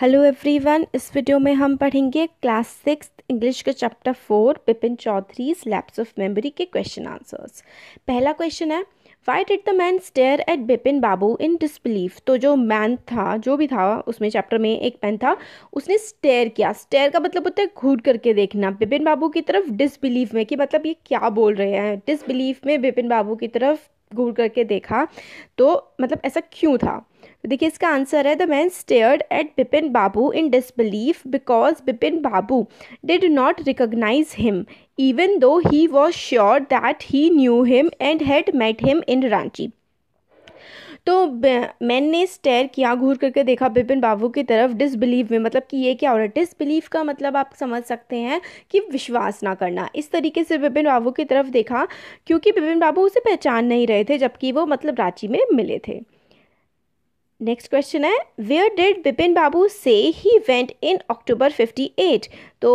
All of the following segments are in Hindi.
हेलो एवरीवन इस वीडियो में हम पढ़ेंगे क्लास सिक्स इंग्लिश के chapter four Bipin Choudhury lapse of memory के क्वेश्चन आंसर्स पहला क्वेश्चन है why did the man stare at Bipin Babu in disbelief तो जो मैन था जो भी था उसमें चैप्टर में एक मैन था उसने स्टेयर किया स्टेयर का मतलब होता है घूट करके देखना बिपिन बाबू की तरफ डिसबिलीफ में कि मतलब ये क्या बोल रहे हैं डिसबिलीफ में बिपिन बाबू की तरफ घूर करके देखा तो मतलब ऐसा क्यों था देखिए इसका आंसर है the man stared at Bipin Babu in disbelief because Bipin Babu did not recognise him even though he was sure that he knew him and had met him in Ranchi तो मैन ने स्टेयर किया घूर करके देखा बिपिन बाबू की तरफ डिसबिलीव में मतलब कि ये क्या हो रहा है डिसबिलीव का मतलब आप समझ सकते हैं कि विश्वास ना करना इस तरीके से बिपिन बाबू की तरफ देखा क्योंकि बिपिन बाबू उसे पहचान नहीं रहे थे जबकि वो मतलब रांची में मिले थे नेक्स्ट क्वेश्चन है where did Bipin Babu say he went in अक्टूबर 58 तो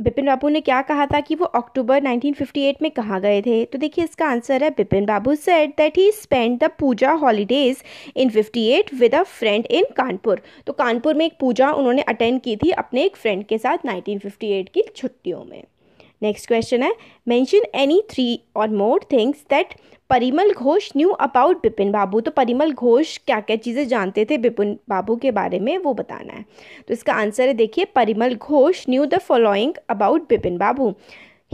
बिपिन बाबू ने क्या कहा था कि वो अक्टूबर 1958 में कहाँ गए थे तो देखिए इसका आंसर है Bipin Babu said that he spend the puja holidays in 58 with a friend in Kanpur तो कानपुर में एक पूजा उन्होंने अटेंड की थी अपने एक फ्रेंड के साथ 1958 की छुट्टियों में नेक्स्ट क्वेश्चन है mention any three or more things that Parimal Ghosh knew about Bipin Babu तो परिमल घोष क्या क्या चीज़ें जानते थे बिपिन बाबू के बारे में वो बताना है तो इसका आंसर है देखिए Parimal Ghosh knew the following about Bipin Babu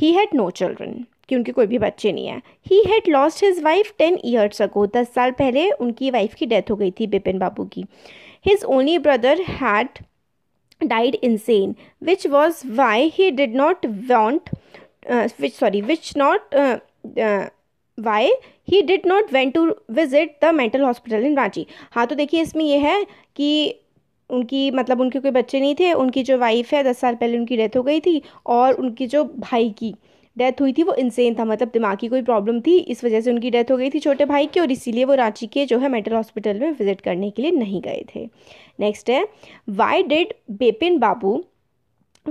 he had no children कि उनके कोई भी बच्चे नहीं है he had lost his wife ten years ago दस साल पहले उनकी वाइफ की डेथ हो गई थी बिपिन बाबू की his only brother had died insane which was why he did not want uh, which sorry which not uh, uh, why he did not went to visit the mental hospital in ranchi हाँ तो देखिए इसमें यह है कि उनकी मतलब उनके कोई बच्चे नहीं थे उनकी जो वाइफ है दस साल पहले उनकी डेथ हो गई थी और उनकी जो भाई की डेथ हुई थी वो इंसेन था मतलब दिमाग की कोई प्रॉब्लम थी इस वजह से उनकी डेथ हो गई थी छोटे भाई की और इसीलिए वो रांची के जो है मेंटल हॉस्पिटल में विजिट करने के लिए नहीं गए थे नेक्स्ट है why did Bipin Babu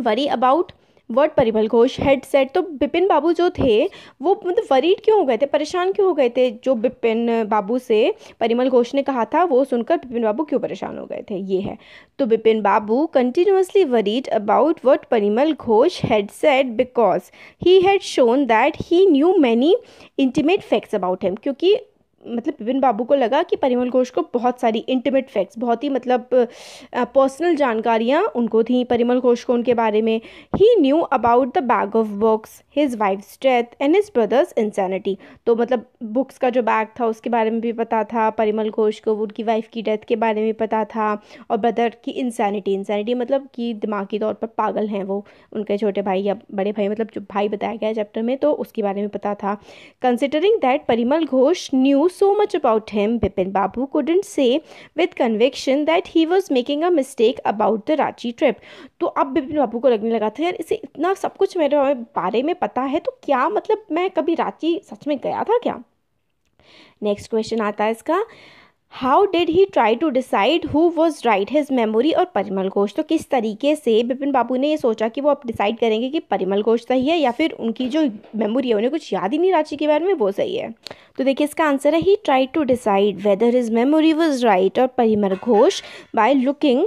worry about what Parimal Ghosh had said तो बिपिन बाबू जो थे वो मतलब वरीड क्यों हो गए थे परेशान क्यों हो गए थे जो बिपिन बाबू से परिमल घोष ने कहा था वो सुनकर बिपिन बाबू क्यों परेशान हो गए थे ये है तो Bipin Babu continuously worried about what Parimal Ghosh had said because he had shown that he knew many intimate facts about him क्योंकि मतलब विपिन बाबू को लगा कि परिमल घोष को बहुत सारी इंटीमेट फैक्ट्स बहुत ही मतलब पर्सनल जानकारियाँ उनको थी परिमल घोष को उनके बारे में he knew about the bag of books his wife death and his brother's insanity तो मतलब बुक्स का जो बैग था उसके बारे में भी पता था परिमल घोष को उनकी वाइफ की डेथ के बारे में पता था और ब्रदर की इंसैनिटी इंसैनिटी मतलब कि दिमागी तौर पर पागल हैं वो उनके छोटे भाई या बड़े भाई मतलब जो भाई बताया गया चैप्टर में तो उसके बारे में पता था considering that Parimal Ghosh knew so much about him, Bipin Babu couldn't say with conviction that he was making a mistake about the Rachi trip. to ab bipin babu ko lagne laga tha yaar ise itna sab kuch mere bare mein pata hai to kya matlab main kabhi rachi sach mein gaya tha kya next question aata hai iska how did he try to decide who was right his memory or Parimal Ghosh तो किस तरीके से बिपिन बाबू ने ये सोचा कि वो अब डिसाइड करेंगे कि परिमल घोष सही है या फिर उनकी जो मेमोरी है उन्हें कुछ याद ही नहीं रांची के बारे में वो सही है तो देखिए इसका आंसर है he try to decide whether his memory was right or Parimal Ghosh by looking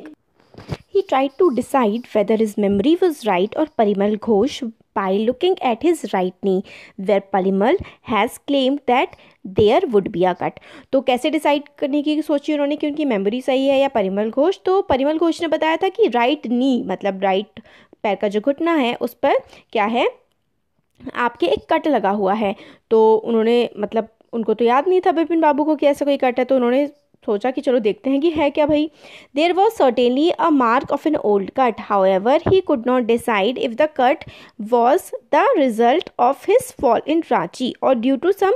he try to decide whether his memory was right or Parimal Ghosh by looking at his right knee where Palimal has claimed that there would be a cut तो कैसे डिसाइड करने की सोची उन्होंने कि उनकी मेमोरी सही है या परिमल घोष तो परिमल घोष ने बताया था कि राइट नी मतलब राइट पैर का जो घुटना है उस पर क्या है आपके एक कट लगा हुआ है तो उन्होंने मतलब उनको तो याद नहीं था बिपिन बाबू को कि ऐसा कोई कट है तो उन्होंने सोचा कि चलो देखते हैं कि है क्या भाई there was certainly a mark of an old cut however he could not decide if the cut was the result of his fall in Ranchi or due to some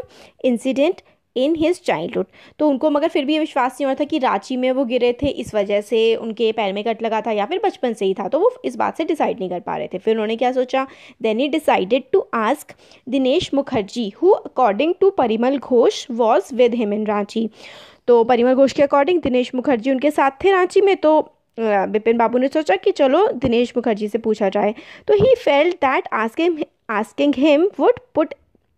incident in his childhood तो उनको मगर फिर भी ये विश्वास नहीं हो रहा था कि रांची में वो गिरे थे इस वजह से उनके पैर में कट लगा था या फिर बचपन से ही था तो वो इस बात से डिसाइड नहीं कर पा रहे थे फिर उन्होंने क्या सोचा then he decided to ask Dinesh Mukherjee who according to Parimal Ghosh was with him in Ranchi तो परिमल घोष के अकॉर्डिंग दिनेश मुखर्जी उनके साथ थे रांची में तो बिपिन बाबू ने सोचा कि चलो दिनेश मुखर्जी से पूछा जाए तो he felt that asking asking him would put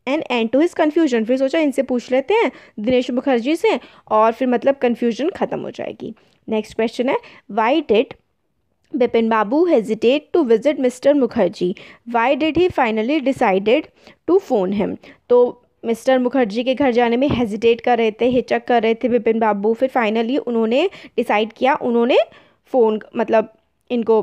an end to his confusion फिर सोचा इनसे पूछ लेते हैं दिनेश मुखर्जी से और फिर मतलब कन्फ्यूजन ख़त्म हो जाएगी नेक्स्ट क्वेश्चन है why did Bipin Babu hesitate to visit mister Mukherjee why did he finally decided to phone him तो मिस्टर मुखर्जी के घर जाने में हेजिटेट कर रहे थे हिचक कर रहे थे बिपिन बाबू फिर फाइनली उन्होंने डिसाइड किया उन्होंने फ़ोन मतलब इनको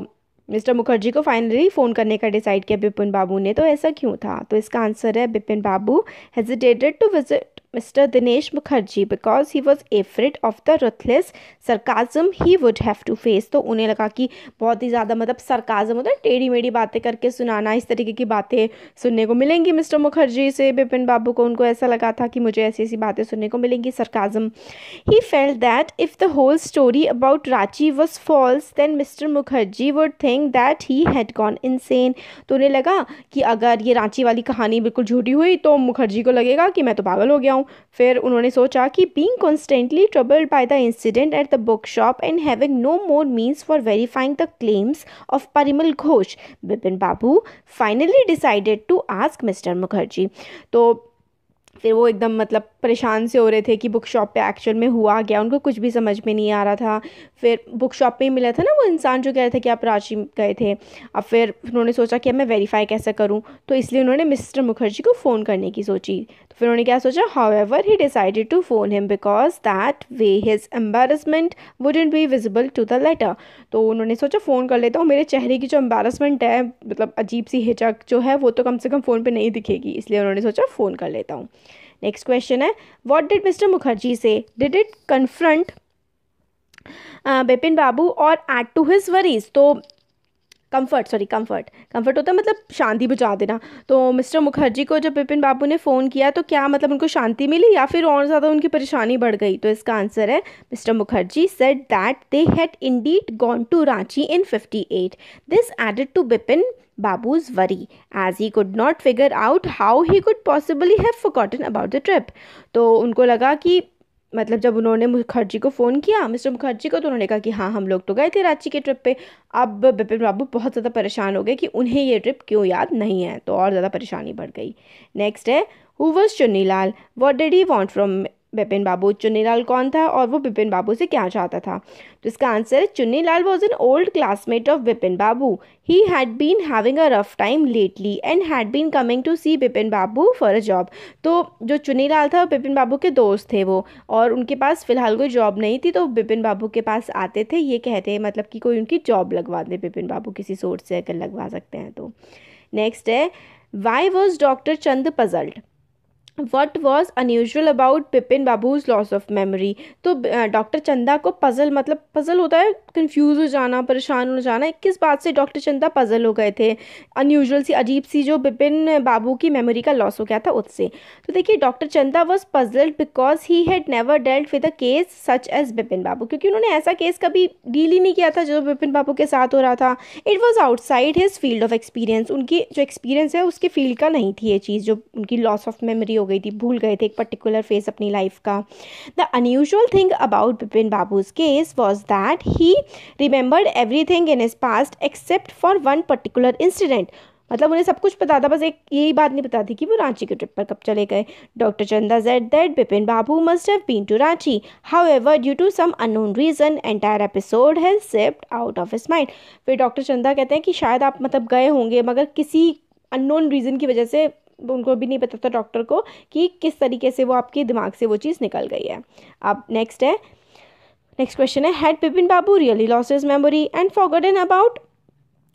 मिस्टर मुखर्जी को फाइनली फ़ोन करने का डिसाइड किया बिपिन बाबू ने तो ऐसा क्यों था तो इसका आंसर है Bipin Babu hesitated to visit Mr. Dinesh Mukherjee because he was afraid of the ruthless sarcasm he would have to face. तो उन्हें लगा कि बहुत ही ज़्यादा मतलब सरकाजम होता है टेढ़ी मेढ़ी बातें करके सुनाना इस तरीके की बातें सुनने को मिलेंगी मिस्टर मुखर्जी से बिपिन बाबू को उनको ऐसा लगा था कि मुझे ऐसी ऐसी बातें सुनने को मिलेंगी sarcasm he felt that if the whole story about Ranchi was false then mister Mukherjee would think that he had gone insane तो उन्हें लगा कि अगर ये रांची वाली कहानी बिल्कुल झूठी हुई तो मुखर्जी को लगेगा कि मैं तो पागल हो गया हूँ फिर उन्होंने सोचा कि being constantly troubled by the incident at the book shop and having no more means for verifying the claims of Parimal Ghosh Bipin Babu finally decided to ask mister Mukherjee तो फिर वो एकदम मतलब परेशान से हो रहे थे कि बुक शॉप पे एक्चुअल में हुआ गया उनको कुछ भी समझ में नहीं आ रहा था फिर बुक शॉप पर ही मिला था ना वो इंसान जो कह रहा था कि आप रांची गए थे अब फिर उन्होंने सोचा कि मैं वेरीफाई कैसे करूँ तो इसलिए उन्होंने मिस्टर मुखर्जी को फ़ोन करने की सोची फिर उन्होंने क्या सोचा however he decided to phone him because that way his embarrassment wouldn't be visible to the latter तो उन्होंने सोचा फ़ोन कर लेता हूँ मेरे चेहरे की जो एम्बेरसमेंट है मतलब अजीब सी हिचक जो है वो तो कम से कम फ़ोन पे नहीं दिखेगी इसलिए उन्होंने सोचा फ़ोन कर लेता हूँ नेक्स्ट क्वेश्चन है what did mister Mukherjee say did it confront Bipin Babu or add to his worries तो कंफर्ट सॉरी कंफर्ट कंफर्ट होता है मतलब शांति बचा देना तो मिस्टर मुखर्जी को जब बिपिन बाबू ने फ़ोन किया तो क्या मतलब उनको शांति मिली या फिर और ज़्यादा उनकी परेशानी बढ़ गई तो इसका आंसर है mister Mukherjee said that they had indeed gone to Ranchi in fifty eight this added to Bipin Babu's worry as he could not figure out how he could possibly have forgotten about the trip तो उनको लगा कि मतलब जब उन्होंने मुखर्जी को फ़ोन किया मिस्टर मुखर्जी को तो उन्होंने कहा कि हाँ हम लोग तो गए थे रांची के ट्रिप पे अब बिपिन बाबू बहुत ज़्यादा परेशान हो गए कि उन्हें ये ट्रिप क्यों याद नहीं है तो और ज़्यादा परेशानी बढ़ गई नेक्स्ट है who was Chunni Lal what did he want from Bipin Babu Chunni Lal कौन था और वो बिपिन बाबू से क्या चाहता था तो इसका आंसर है Chunni Lal was an old classmate of Bipin Babu he had been having a rough time lately and had been coming to see Bipin Babu for a job तो जो चुन्नी लाल था बिपिन बाबू के दोस्त थे वो और उनके पास फ़िलहाल कोई जॉब नहीं थी तो बिपिन बाबू के पास आते थे ये कहते हैं मतलब कि कोई उनकी जॉब लगवा दे बिपिन बाबू किसी सोर्स से अगर लगवा सकते हैं तो नेक्स्ट है why was doctor Chanda puzzled what was unusual about Bipin Babu's loss of memory तो डॉक्टर चंदा को पज़ल मतलब पज़ल होता है कन्फ्यूज़ हो जाना परेशान हो जाना किस बात से डॉक्टर चंदा पज़ल हो गए थे अनयूजल सी अजीब सी जो बिपिन बाबू की मेमोरी का लॉस हो गया था उससे तो देखिए doctor Chanda was puzzled because he had never dealt with a case such as Bipin Babu क्योंकि उन्होंने ऐसा केस कभी डील ही नहीं किया था जो बिपिन बाबू के साथ हो रहा था it was outside his field of experience उनकी जो एक्सपीरियंस है उसके फील्ड का नहीं थी ये चीज़ जो उनकी लॉस ऑफ मेमोरी हो गई थी भूल गए थे एक पर्टिकुलर फेज अपनी लाइफ का the unusual thing about Bipin Babu's case was that he remembered everything in his past except for one particular incident मतलब उन्हें सब कुछ पता था बस एक यही बात नहीं पता थी कि वो रांची के ट्रिप पर कब चले गए doctor Chanda said that Bipin Babu must have been to Ranchi however due to some unknown reason entire episode has swept out of his mind फिर डॉक्टर चंदा कहते हैं कि शायद आप मतलब गए होंगे मगर किसी अननोन रीज़न की वजह से उनको भी नहीं पता था डॉक्टर को कि किस तरीके से वो आपके दिमाग से वो चीज़ निकल गई है अब नेक्स्ट है नेक्स्ट क्वेश्चन है had Bipin Babu really lost his memory and forgotten about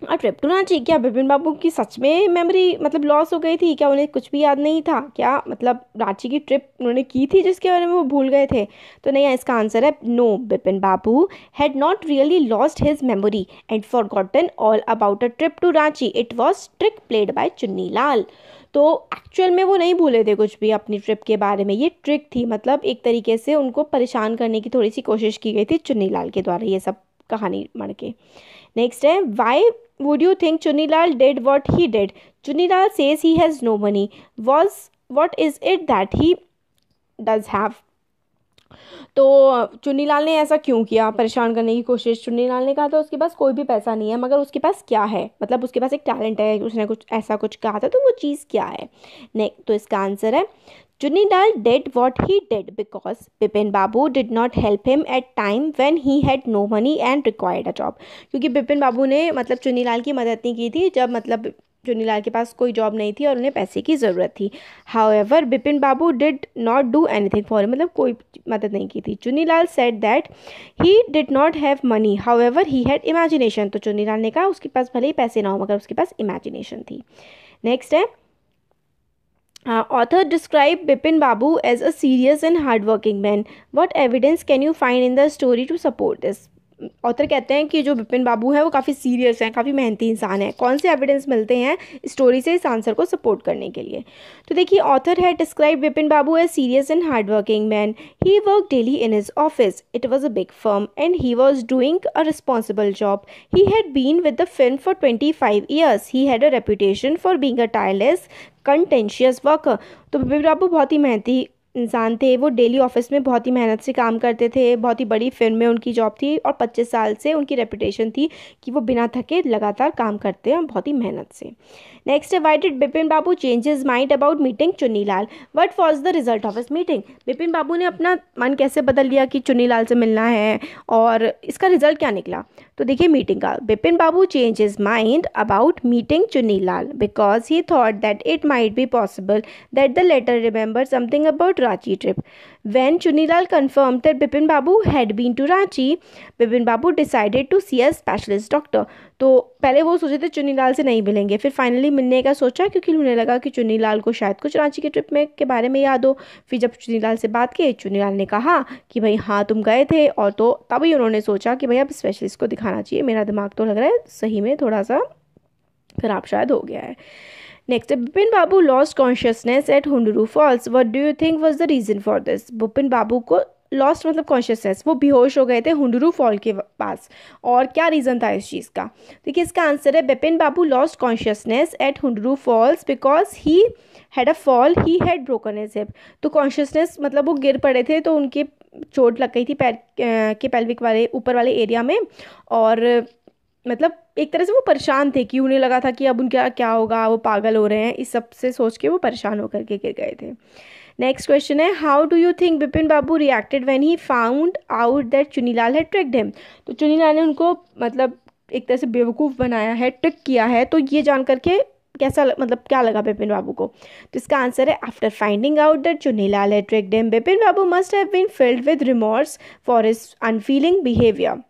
a trip to Ranchi क्या बिपिन बाबू की सच में मेमोरी मतलब लॉस हो गई थी क्या उन्हें कुछ भी याद नहीं था क्या मतलब रांची की ट्रिप उन्होंने की थी जिसके बारे में वो भूल गए थे तो नहीं इसका आंसर है no Bipin Babu had not really lost his memory and forgotten all about a trip to Ranchi it was trick played by Chunni Lal तो एक्चुअल में वो नहीं भूले थे कुछ भी अपनी ट्रिप के बारे में ये ट्रिक थी मतलब एक तरीके से उनको परेशान करने की थोड़ी सी कोशिश की गई थी चुन्नी लाल के द्वारा ये सब कहानी मर के नेक्स्ट है why would you think Chunni Lal did what he did Chunni Lal says he has no money was what is it that he does have तो चुन्नी लाल ने ऐसा क्यों किया परेशान करने की कोशिश चुन्नी लाल ने कहा था तो उसके पास कोई भी पैसा नहीं है मगर उसके पास क्या है मतलब उसके पास एक टैलेंट है उसने कुछ ऐसा कुछ कहा था तो वो चीज़ क्या है ने तो इसका आंसर है Chunni Lal did what he did because Bipin Babu did not help him at time when he had no money and required a job क्योंकि बिपिन बाबू ने मतलब चुन्नी लाल की मदद नहीं की थी जब मतलब चुनीलाल के पास कोई जॉब नहीं थी और उन्हें पैसे की ज़रूरत थी however Bipin Babu did not do anything for मतलब कोई मदद नहीं की थी Chunnilal said that he did not have money however he had imagination तो चुनीलाल ने कहा उसके पास भले ही पैसे ना हो मगर उसके पास इमेजिनेशन थी नेक्स्ट है author uh, describe Bipin Babu as a serious and hard working man what evidence can you find in the story to support this author कहते हैं कि जो बिपिन बाबू हैं वो काफ़ी सीरियस हैं काफ़ी मेहनती इंसान हैं कौन से एविडेंस मिलते हैं स्टोरी से इस आंसर को सपोर्ट करने के लिए तो देखिए ऑथर है describe Bipin Babu as serious and hard working man he work daily in his office it was a big firm and he was doing a responsible job he had been with the film for twenty five years he had a reputation for being a tireless conscientious worker तो बिपिन बाबू बहुत ही मेहनती इंसान थे वो डेली ऑफिस में बहुत ही मेहनत से काम करते थे बहुत ही बड़ी फिल्म में उनकी जॉब थी और 25 साल से उनकी रेपुटेशन थी कि वो बिना थके लगातार काम करते हैं बहुत ही मेहनत से next why did Bipin Babu changes mind about meeting Chunni Lal what was the result of this meeting Bipin Babu ने अपना मन कैसे बदल लिया कि चुन्नी लाल से मिलना है और इसका रिजल्ट क्या निकला तो देखिए मीटिंग का Bipin Babu change his mind about meeting Lal because he thought that it might be possible that the latter remember something about Ranchi trip. When Chunilal confirmed that Bipin Babu had been to Ranchi, Bipin Babu decided to see a specialist doctor. तो पहले वो सोचे थे चुनीलाल से नहीं मिलेंगे फिर फाइनली मिलने का सोचा क्योंकि उन्हें लगा कि चुनीलाल को शायद कुछ रांची के ट्रिप में के बारे में याद हो फिर जब चुनीलाल से बात की चुनीलाल ने कहा कि भाई हाँ तुम गए थे और तो तभी उन्होंने सोचा कि भाई अब स्पेशलिस्ट को दिखाना चाहिए मेरा दिमाग तो लग रहा है सही में थोड़ा सा खराब शायद हो गया है next Bipin Babu lost consciousness at Hundru Falls what do you think was the reason for this Bipin Babu को लॉस्ट मतलब कॉन्शियसनेस वो बेहोश हो गए थे हुंडरू फॉल के पास और क्या रीज़न था इस चीज़ का देखिए इसका आंसर है Bipin Babu lost consciousness at Hundru Falls because he had a fall he had broken his hip तो कॉन्शियसनेस मतलब वो गिर पड़े थे तो उनके चोट लग गई थी पैर के पेल्विक वाले ऊपर वाले एरिया में और मतलब एक तरह से वो परेशान थे कि उन्हें लगा था कि अब उनका क्या होगा वो पागल हो रहे हैं इस सब से सोच के वो परेशान होकर के गिर गए थे नेक्स्ट क्वेश्चन है how do you think Bipin Babu reacted when he found out that Chunnilal has tricked him तो चुनीलाल ने उनको मतलब एक तरह से बेवकूफ़ बनाया है ट्रिक किया है तो ये जान करके कैसा मतलब क्या लगा बिपिन बाबू को तो इसका आंसर है after finding out that Chunnilal has tricked them Bipin Babu must have been filled with remorse for his unfeeling behaviour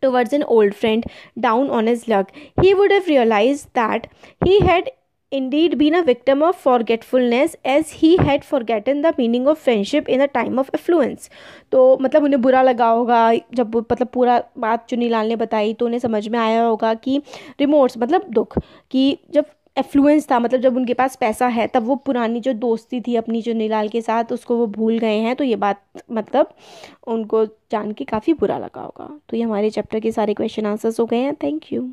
towards an old friend down on his luck, he would have realized that he had indeed been a victim of forgetfulness as he had forgotten the meaning of friendship in a time of affluence तो मतलब उन्हें बुरा लगा होगा जब मतलब पूरा बात चुनी लाल ने बताई तो उन्हें समझ में आया होगा कि रिमोर्स मतलब दुख कि जब एफ्लुएंस था मतलब जब उनके पास पैसा है तब वो पुरानी जो दोस्ती थी अपनी जो नीलाल के साथ उसको वो भूल गए हैं तो ये बात मतलब उनको जान के काफ़ी बुरा लगा होगा तो ये हमारे चैप्टर के सारे क्वेश्चन आंसर्स हो गए हैं थैंक यू